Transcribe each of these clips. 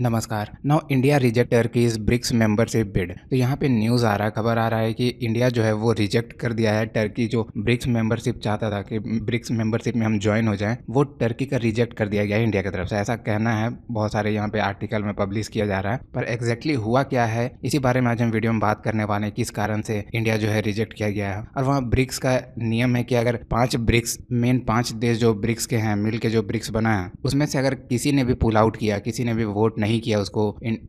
नमस्कार now India reject Turkey's BRICS membership bid तो यहाँ पे न्यूज़ आ रहा है खबर आ रहा है कि इंडिया जो है वो रिजेक्ट कर दिया है टर्की जो ब्रिक्स मेंबरशिप चाहता था कि ब्रिक्स मेंबरशिप में हम ज्वाइन हो जाएं वो टर्की का रिजेक्ट कर दिया गया है इंडिया की तरफ से ऐसा कहना है बहुत सारे यहाँ पे आर्टिकल में पब्लिश किया जा रहा है पर एग्जैक्टली हुआ क्या है इसी बारे में आज हम वीडियो में बात करने वाले हैं किस कारण से इंडिया जो है रिजेक्ट किया गया है और वहाँ ब्रिक्स का नियम है कि अगर पाँच ब्रिक्स मेन पाँच देश जो ब्रिक्स के हैं मिल के जो ब्रिक्स बना है उसमें से अगर किसी ने भी पुल आउट किया किसी ने भी वोट नहीं नहीं किया उसको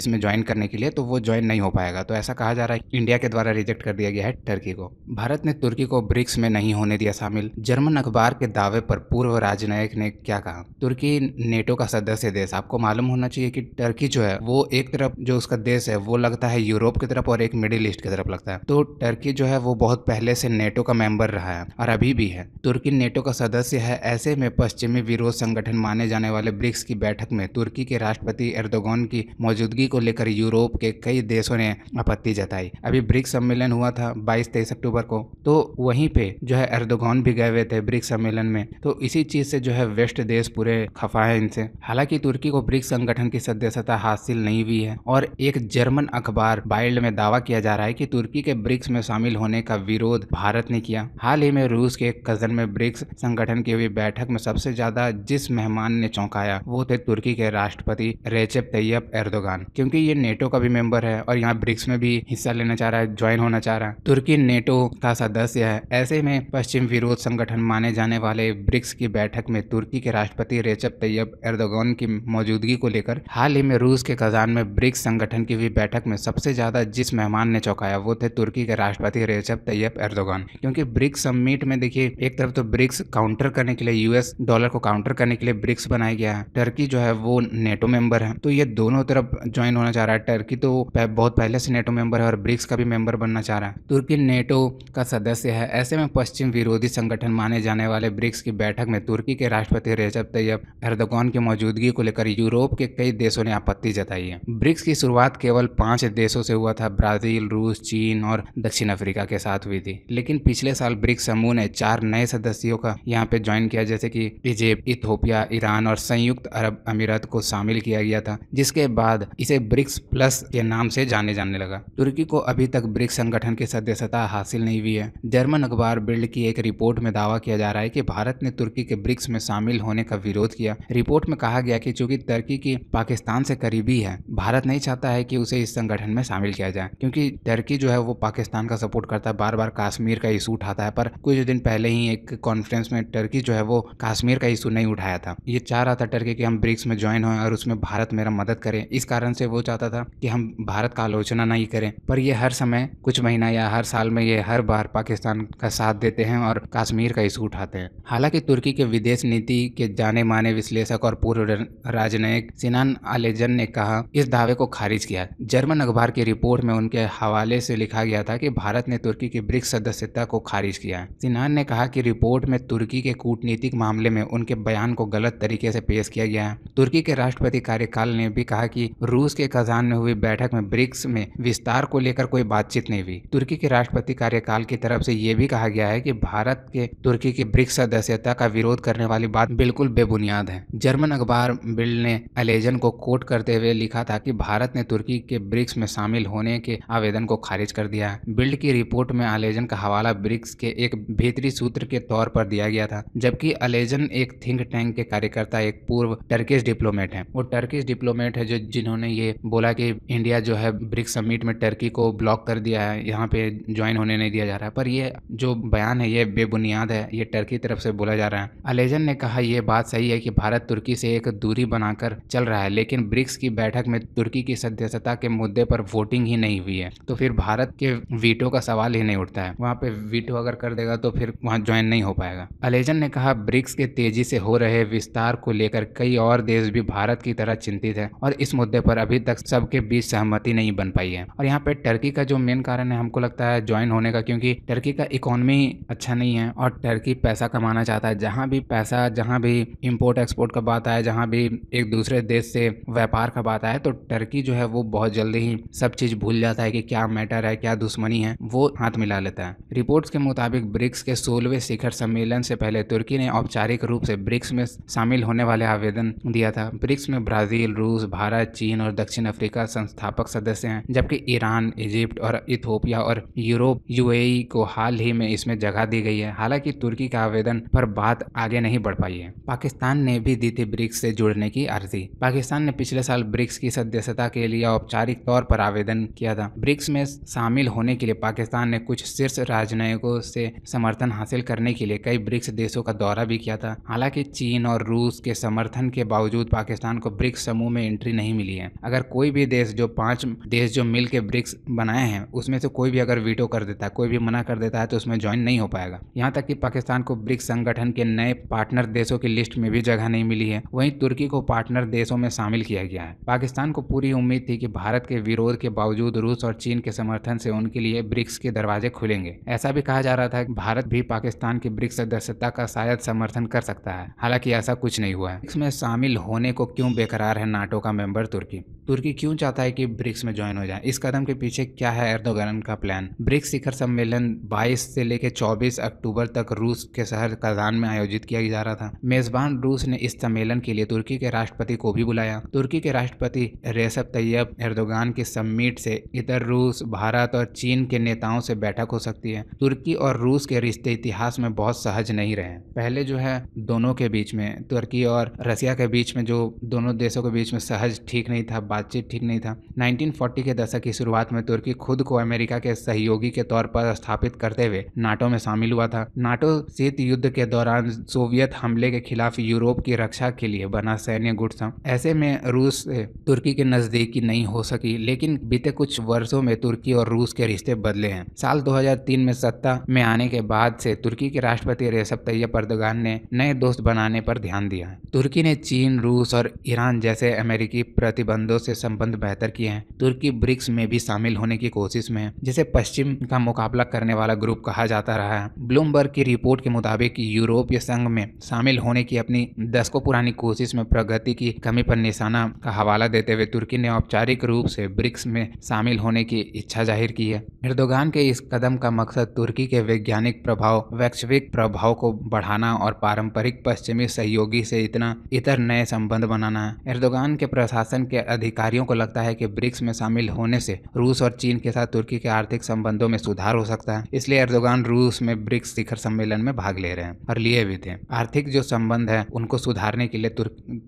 इसमें ज्वाइन करने के लिए तो वो ज्वाइन नहीं हो पाएगा तो ऐसा कहा जा रहा है इंडिया के द्वारा रिजेक्ट कर दिया गया है टर्की को भारत ने तुर्की को ब्रिक्स में नहीं होने दिया शामिल जर्मन अखबार के दावे पर पूर्व राजनयिक ने क्या कहा तुर्की नेटो का सदस्य देश आपको मालूम होना चाहिए कि टर्की जो है वो एक तरफ जो उसका देश है वो लगता है यूरोप की तरफ और एक मिडिल ईस्ट की तरफ लगता है तो टर्की जो है वो बहुत पहले से नेटो का मेंबर रहा है और अभी भी है तुर्की नेटो का सदस्य है ऐसे में पश्चिमी विरोध संगठन माने जाने वाले ब्रिक्स की बैठक में तुर्की के राष्ट्रपति एर्दो एर्दोगन की मौजूदगी को लेकर यूरोप के कई देशों ने आपत्ति जताई अभी ब्रिक्स सम्मेलन हुआ था बाईस तेईस अक्टूबर को तो वहीं पे जो है एर्दोगन भी गए हुए थे ब्रिक्स सम्मेलन में तो इसी चीज से जो है वेस्ट देश पूरे खफा है इनसे हालांकि तुर्की को ब्रिक्स संगठन की सदस्यता हासिल नहीं हुई है और एक जर्मन अखबार बाइल्ड में दावा किया जा रहा है कि तुर्की के ब्रिक्स में शामिल होने का विरोध भारत ने किया हाल ही में रूस के एक कजन में ब्रिक्स संगठन की हुई बैठक में सबसे ज्यादा जिस मेहमान ने चौंकाया वो थे तुर्की के राष्ट्रपति रेचेप तैयब एर्दोगान क्योंकि ये नेटो का भी मेंबर है और यहाँ ब्रिक्स में भी हिस्सा लेना चाह रहा है ज्वाइन होना चाह रहा है तुर्की नेटो का सदस्य है ऐसे में पश्चिम विरोध संगठन माने जाने वाले ब्रिक्स की बैठक में तुर्की के राष्ट्रपति रेचब तैयब एर्दोगान की मौजूदगी को लेकर हाल ही में रूस के कजान में ब्रिक्स संगठन की हुई बैठक में सबसे ज्यादा जिस मेहमान ने चौंकाया वो थे तुर्की के राष्ट्रपति रेचब तैयब एर्दोगान क्योंकि ब्रिक्स समिट में देखिए एक तरफ तो ब्रिक्स काउंटर करने के लिए यूएस डॉलर को काउंटर करने के लिए ब्रिक्स बनाया गया है टर्की जो है वो नेटो मेंबर है तो ये दोनों तरफ ज्वाइन होना चाह रहा है टर्की तो बहुत पहले से नेटो मेंबर है और ब्रिक्स का भी मेंबर बनना चाह रहा है तुर्की नेटो का सदस्य है ऐसे में पश्चिम विरोधी संगठन माने जाने वाले ब्रिक्स की बैठक में तुर्की के राष्ट्रपति रेजब तैयब एर्दोगान की मौजूदगी को लेकर यूरोप के कई देशों ने आपत्ति जताई है ब्रिक्स की शुरुआत केवल पांच देशों से हुआ था ब्राजील रूस चीन और दक्षिण अफ्रीका के साथ हुई थी लेकिन पिछले साल ब्रिक्स समूह ने चार नए सदस्यों का यहाँ पे ज्वाइन किया जैसे कि इजिप्ट इथोपिया ईरान और संयुक्त अरब अमीरात को शामिल किया गया था जिसके बाद इसे ब्रिक्स प्लस के नाम से जाने जाने लगा तुर्की को अभी तक ब्रिक्स संगठन की सदस्यता हासिल नहीं हुई है जर्मन अखबार बिल्ड की एक रिपोर्ट में दावा किया जा रहा है कि भारत ने तुर्की के ब्रिक्स में शामिल होने का विरोध किया रिपोर्ट में कहा गया कि चूंकि टर्की की पाकिस्तान से करीबी है भारत नहीं चाहता है कि उसे इस संगठन में शामिल किया जाए क्योंकि टर्की जो है वो पाकिस्तान का सपोर्ट करता है बार बार कश्मीर का इशू उठाता है पर कुछ दिन पहले ही एक कॉन्फ्रेंस में टर्की जो है वो कश्मीर का इशू नहीं उठाया था ये चाह रहा था टर्की कि हम ब्रिक्स में ज्वाइन हो और उसमें भारत मेरा हम मदद करें इस कारण से वो चाहता था कि हम भारत का आलोचना नहीं करें पर ये हर समय कुछ महीना या हर साल में ये हर बार पाकिस्तान का साथ देते हैं और कश्मीर का इशू उठाते हैं हालांकि तुर्की के विदेश नीति के जाने माने विश्लेषक और पूर्व राजनयिक सिनान आलेजन ने कहा इस दावे को खारिज किया जर्मन अखबार की रिपोर्ट में उनके हवाले से लिखा गया था कि भारत ने तुर्की की ब्रिक्स सदस्यता को खारिज किया सिन्हान ने कहा कि रिपोर्ट में तुर्की के कूटनीतिक मामले में उनके बयान को गलत तरीके से पेश किया गया है तुर्की के राष्ट्रपति कार्यकाल ने भी कहा कि रूस के कजान में हुई बैठक में ब्रिक्स में विस्तार को लेकर कोई बातचीत नहीं हुई तुर्की के राष्ट्रपति कार्यकाल की तरफ से यह भी कहा गया है कि भारत के तुर्की की ब्रिक्स सदस्यता का विरोध करने वाली बात बिल्कुल बेबुनियाद है जर्मन अखबार बिल्ड ने अलेजन को कोट करते हुए लिखा था कि भारत ने तुर्की के ब्रिक्स में शामिल होने के आवेदन को खारिज कर दिया बिल्ड की रिपोर्ट में अलेजन का हवाला ब्रिक्स के एक भीतरी सूत्र के तौर पर दिया गया था जबकि अलेजन एक थिंक टैंक के कार्यकर्ता एक पूर्व टर्किश डिप्लोमेट है वो टर्किश डिप्लो डिप्लोमेट है जो जिन्होंने ये बोला कि इंडिया जो है ब्रिक्स समिट में टर्की को ब्लॉक कर दिया है यहाँ पे ज्वाइन होने नहीं दिया जा रहा है पर ये जो बयान है ये बेबुनियाद है ये टर्की तरफ से बोला जा रहा है अलेजन ने कहा यह बात सही है कि भारत तुर्की से एक दूरी बनाकर चल रहा है लेकिन ब्रिक्स की बैठक में तुर्की की सदस्यता के मुद्दे पर वोटिंग ही नहीं हुई है तो फिर भारत के वीटो का सवाल ही नहीं उठता है वहाँ पे वीटो अगर कर देगा तो फिर वहाँ ज्वाइन नहीं हो पाएगा अलेजन ने कहा ब्रिक्स के तेजी से हो रहे विस्तार को लेकर कई और देश भी भारत की तरह चिंतित है है और इस मुद्दे पर अभी तक सबके बीच सहमति नहीं बन पाई है और यहाँ पे टर्की का जो मेन कारण है हमको लगता है ज्वाइन होने का क्योंकि टर्की का इकोनॉमी अच्छा नहीं है और टर्की पैसा कमाना चाहता है जहाँ भी पैसा जहाँ भी इम्पोर्ट एक्सपोर्ट का बात आए जहाँ भी एक दूसरे देश से व्यापार का बात आए तो टर्की जो है वो बहुत जल्दी ही सब चीज़ भूल जाता है कि क्या मैटर है क्या दुश्मनी है वो हाथ मिला लेता है रिपोर्ट के मुताबिक ब्रिक्स के सोलवे शिखर सम्मेलन से पहले तुर्की ने औपचारिक रूप से ब्रिक्स में शामिल होने वाले आवेदन दिया था ब्रिक्स में ब्राजील रूस रूस भारत चीन और दक्षिण अफ्रीका संस्थापक सदस्य हैं जबकि ईरान इजिप्ट और इथोपिया और यूरोप यूएई को हाल ही में इसमें जगह दी गई है हालांकि तुर्की का आवेदन पर बात आगे नहीं बढ़ पाई है पाकिस्तान ने भी दी थी ब्रिक्स से जुड़ने की अर्जी पाकिस्तान ने पिछले साल ब्रिक्स की सदस्यता के लिए औपचारिक तौर पर आवेदन किया था ब्रिक्स में शामिल होने के लिए पाकिस्तान ने कुछ शीर्ष राजनयिकों से समर्थन हासिल करने के लिए कई ब्रिक्स देशों का दौरा भी किया था हालांकि चीन और रूस के समर्थन के बावजूद पाकिस्तान को ब्रिक्स समूह में में एंट्री नहीं मिली है अगर कोई भी देश जो पाँच देश जो मिल के ब्रिक्स बनाए हैं उसमें से कोई भी अगर वीटो कर देता है कोई भी मना कर देता है तो उसमें ज्वाइन नहीं हो पाएगा यहाँ तक कि पाकिस्तान को ब्रिक्स संगठन के नए पार्टनर देशों की लिस्ट में भी जगह नहीं मिली है वहीं तुर्की को पार्टनर देशों में शामिल किया गया है पाकिस्तान को पूरी उम्मीद थी कि भारत के विरोध के बावजूद रूस और चीन के समर्थन से उनके लिए ब्रिक्स के दरवाजे खुलेंगे ऐसा भी कहा जा रहा था कि भारत भी पाकिस्तान की ब्रिक्स सदस्यता का शायद समर्थन कर सकता है हालांकि ऐसा कुछ नहीं हुआ है इसमें शामिल होने को क्यों बेकरार है नाटक नाटो का मेंबर तुर्की तुर्की क्यों चाहता है कि ब्रिक्स में ज्वाइन हो जाए इस कदम के पीछे क्या है एर्दोगन का प्लान ब्रिक्स शिखर सम्मेलन 22 से लेकर 24 अक्टूबर तक रूस के शहर कजान में आयोजित किया जा रहा था मेजबान रूस ने इस सम्मेलन के लिए तुर्की के राष्ट्रपति को भी बुलाया तुर्की के राष्ट्रपति रेसब तैयब एर्दोगान के समिट से इधर रूस भारत और चीन के नेताओं से बैठक हो सकती है तुर्की और रूस के रिश्ते इतिहास में बहुत सहज नहीं रहे पहले जो है दोनों के बीच में तुर्की और रसिया के बीच में जो दोनों देशों के बीच में सहज ठीक नहीं था बातचीत ठीक नहीं था 1940 के दशक की शुरुआत में तुर्की खुद को अमेरिका के सहयोगी के तौर पर स्थापित करते हुए नाटो में शामिल हुआ था नाटो शीत युद्ध के दौरान सोवियत हमले के खिलाफ यूरोप की रक्षा के लिए बना सैन्य गुट था ऐसे में रूस तुर्की के नजदीकी नहीं हो सकी लेकिन बीते कुछ वर्षों में तुर्की और रूस के रिश्ते बदले हैं साल 2003 में सत्ता में आने के बाद से तुर्की के राष्ट्रपति रेसप तैयब पर्दगान ने नए दोस्त बनाने पर ध्यान दिया तुर्की ने चीन रूस और ईरान जैसे अमेरिकी प्रतिबंधों से से संबंध बेहतर किए हैं तुर्की ब्रिक्स में भी शामिल होने की कोशिश में है जिसे पश्चिम का मुकाबला करने वाला ग्रुप कहा जाता रहा है ब्लूमबर्ग की रिपोर्ट के मुताबिक यूरोपीय संघ में शामिल होने की अपनी दशकों पुरानी कोशिश में प्रगति की कमी पर निशाना का हवाला देते हुए तुर्की ने औपचारिक रूप से ब्रिक्स में शामिल होने की इच्छा जाहिर की है इर्दोगान के इस कदम का मकसद तुर्की के वैज्ञानिक प्रभाव वैश्विक प्रभाव को बढ़ाना और पारंपरिक पश्चिमी सहयोगी से इतना इतर नए संबंध बनाना है इर्दोगान के प्रशासन के अधिक अधिकारियों को लगता है कि ब्रिक्स में शामिल होने से रूस और चीन के साथ तुर्की के आर्थिक संबंधों में सुधार हो सकता है इसलिए अर्दोगान रूस में ब्रिक्स शिखर सम्मेलन में भाग ले रहे हैं और लिए भी थे आर्थिक जो संबंध है उनको सुधारने के लिए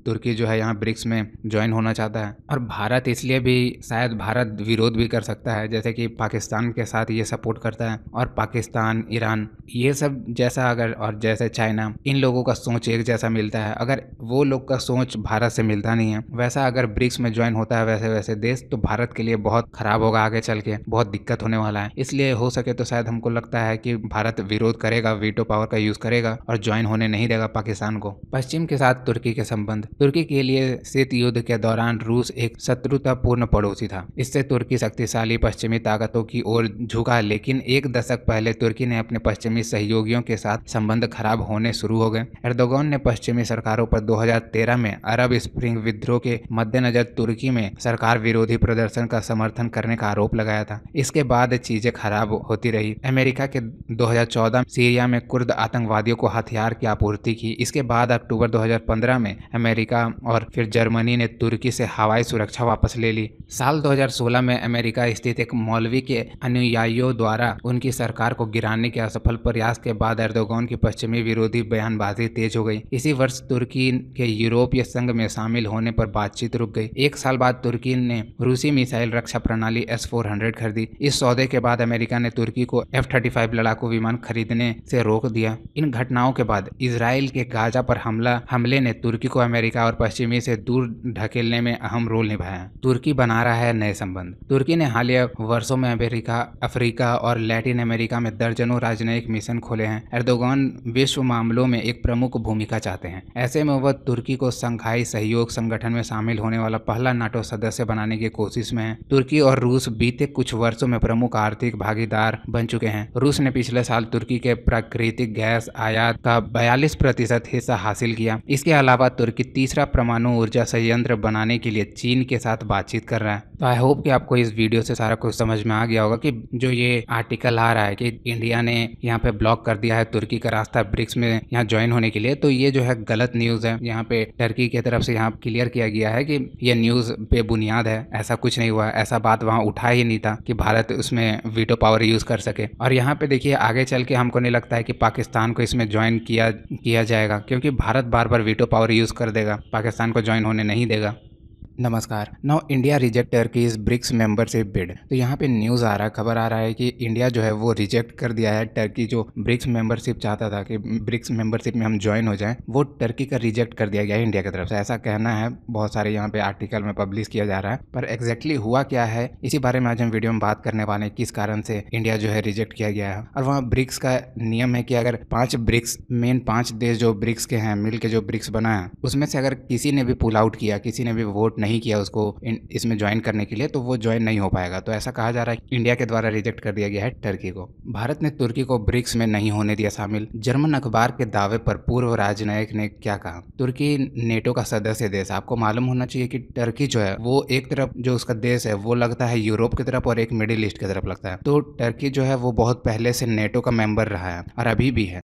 तुर्की जो है यहाँ ब्रिक्स में ज्वाइन होना चाहता है और भारत इसलिए भी शायद भारत विरोध भी कर सकता है जैसे कि पाकिस्तान के साथ ये सपोर्ट करता है और पाकिस्तान ईरान ये सब जैसा अगर और जैसे चाइना इन लोगों का सोच एक जैसा मिलता है अगर वो लोग का सोच भारत से मिलता नहीं है वैसा अगर ब्रिक्स में ज्वाइन पलायन होता है वैसे वैसे देश तो भारत के लिए बहुत खराब होगा आगे चल के बहुत दिक्कत होने वाला है इसलिए हो सके तो शायद हमको लगता है कि भारत विरोध करेगा वीटो पावर का यूज करेगा और ज्वाइन होने नहीं देगा पाकिस्तान को पश्चिम के साथ तुर्की के संबंध तुर्की के लिए शीत युद्ध के दौरान रूस एक शत्रुतापूर्ण पड़ोसी था इससे तुर्की शक्तिशाली पश्चिमी ताकतों की ओर झुका लेकिन एक दशक पहले तुर्की ने अपने पश्चिमी सहयोगियों के साथ संबंध खराब होने शुरू हो गए एर्दोगन ने पश्चिमी सरकारों पर 2013 में अरब स्प्रिंग विद्रोह के मद्देनजर तुर्की तुर्की में सरकार विरोधी प्रदर्शन का समर्थन करने का आरोप लगाया था इसके बाद चीजें खराब होती रही अमेरिका के 2014 सीरिया में कुर्द आतंकवादियों को हथियार की आपूर्ति की इसके बाद अक्टूबर 2015 में अमेरिका और फिर जर्मनी ने तुर्की से हवाई सुरक्षा वापस ले ली साल 2016 में अमेरिका स्थित एक मौलवी के अनुयायियों द्वारा उनकी सरकार को गिराने के असफल प्रयास के बाद अर्दोगान की पश्चिमी विरोधी बयानबाजी तेज हो गई इसी वर्ष तुर्की के यूरोपीय संघ में शामिल होने पर बातचीत रुक गई एक साल साल बाद तुर्की ने रूसी मिसाइल रक्षा प्रणाली एस फोर हंड्रेड खरीदी इस सौदे के बाद अमेरिका ने तुर्की को एफ थर्टी फाइव लड़ाकू विमान खरीदने से रोक दिया इन घटनाओं के बाद इसराइल के गाजा पर हमला हमले ने तुर्की को अमेरिका और पश्चिमी से दूर ढकेलने में अहम रोल निभाया तुर्की बना रहा है नए संबंध तुर्की ने हालिया वर्षों में अमेरिका अफ्रीका और लैटिन अमेरिका में दर्जनों राजनयिक मिशन खोले हैं एर्दोगान विश्व मामलों में एक प्रमुख भूमिका चाहते हैं ऐसे में वह तुर्की को संघाई सहयोग संगठन में शामिल होने वाला पहला नाटो सदस्य बनाने की कोशिश में है तुर्की और रूस बीते कुछ वर्षों में प्रमुख आर्थिक भागीदार बन चुके हैं रूस ने पिछले साल तुर्की के प्राकृतिक गैस आयात का बयालीस प्रतिशत हिस्सा हासिल किया इसके अलावा तुर्की तीसरा परमाणु ऊर्जा संयंत्र बनाने के लिए चीन के साथ बातचीत कर रहा है तो आई होप कि आपको इस वीडियो से सारा कुछ समझ में आ गया होगा कि जो ये आर्टिकल आ रहा है कि इंडिया ने यहाँ पे ब्लॉक कर दिया है तुर्की का रास्ता ब्रिक्स में यहाँ ज्वाइन होने के लिए तो ये जो है गलत न्यूज़ है यहाँ पे टर्की की तरफ से यहाँ क्लियर किया गया है कि ये न्यूज़ बेबुनियाद है ऐसा कुछ नहीं हुआ ऐसा बात वहाँ उठा ही नहीं था कि भारत उसमें वीटो पावर यूज़ कर सके और यहाँ पे देखिए आगे चल के हमको नहीं लगता है कि पाकिस्तान को इसमें ज्वाइन किया किया जाएगा क्योंकि भारत बार बार वीटो पावर यूज़ कर देगा पाकिस्तान को ज्वाइन होने नहीं देगा नमस्कार now India reject Turkey's BRICS membership bid तो यहाँ पे न्यूज़ आ रहा है खबर आ रहा है कि इंडिया जो है वो रिजेक्ट कर दिया है टर्की जो ब्रिक्स मेंबरशिप चाहता था कि ब्रिक्स मेंबरशिप में हम ज्वाइन हो जाएं वो टर्की का रिजेक्ट कर दिया गया है इंडिया की तरफ से ऐसा कहना है बहुत सारे यहाँ पे आर्टिकल में पब्लिश किया जा रहा है पर एग्जैक्टली हुआ क्या है इसी बारे में आज हम वीडियो में बात करने वाले हैं किस कारण से इंडिया जो है रिजेक्ट किया गया है और वहाँ ब्रिक्स का नियम है कि अगर पाँच ब्रिक्स मेन पाँच देश जो ब्रिक्स के हैं मिल के जो ब्रिक्स बनाए है उसमें से अगर किसी ने भी पुल आउट किया किसी ने भी वोट नहीं नहीं किया उसको इसमें ज्वाइन करने के लिए तो वो ज्वाइन नहीं हो पाएगा तो ऐसा कहा जा रहा है इंडिया के द्वारा रिजेक्ट कर दिया गया है टर्की को भारत ने तुर्की को ब्रिक्स में नहीं होने दिया शामिल जर्मन अखबार के दावे पर पूर्व राजनयिक ने क्या कहा तुर्की नेटो का सदस्य देश आपको मालूम होना चाहिए कि टर्की जो है वो एक तरफ जो उसका देश है वो लगता है यूरोप की तरफ और एक मिडिल ईस्ट की तरफ लगता है तो टर्की जो है वो बहुत पहले से नेटो का मेंबर रहा है और अभी भी है